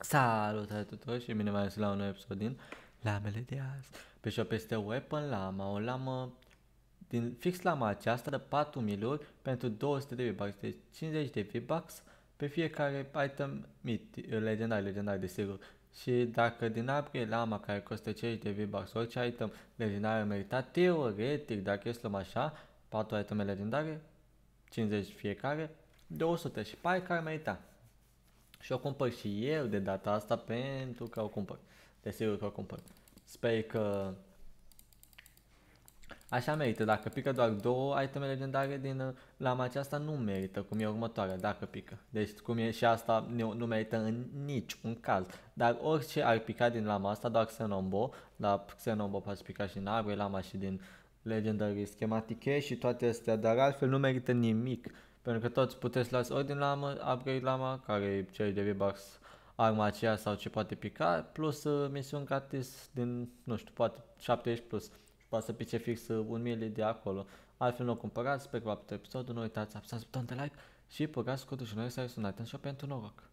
Salutare tuturor și bine v-am la un nou episod din Lamele de azi. Pe shop peste Weapon Lama, o lamă din fix lama aceasta de 4 miluri pentru 200 de V-Bucks, deci 50 de V-Bucks pe fiecare item mit, legendar, legendar desigur. Și dacă din aprie lama care costă 50 de V-Bucks, orice item legendar meritat, teoretic, dacă este luăm așa, 4 iteme legendare, 50 fiecare, 200 și pare care merita. Și o cumpăr și eu de data asta pentru că o cumpăr. Desigur că o cumpăr. Sper că Așa merită, dacă pică doar două iteme legendare din uh, lama aceasta, nu merită, cum e următoarea, dacă pică. Deci cum e și asta, nu, nu merită în niciun caz. Dar orice ar pica din lama asta, doar Xenombo, la Xenombo poate pica și în Arbre, lama și din Legendary Schematic și toate astea, dar altfel nu merită nimic. Pentru că toți puteți ori din lama, upgrade lama, care e cel de v box arma aceea sau ce poate pica, plus uh, misiuni gratis din, nu știu, poate 70 plus și poate să pice fix uh, un mili de acolo. Altfel nu o cumpărați, sper că v-a episodul, nu uitați, apăsați butonul de like și păgați codul și noi să sunați în pentru noroc.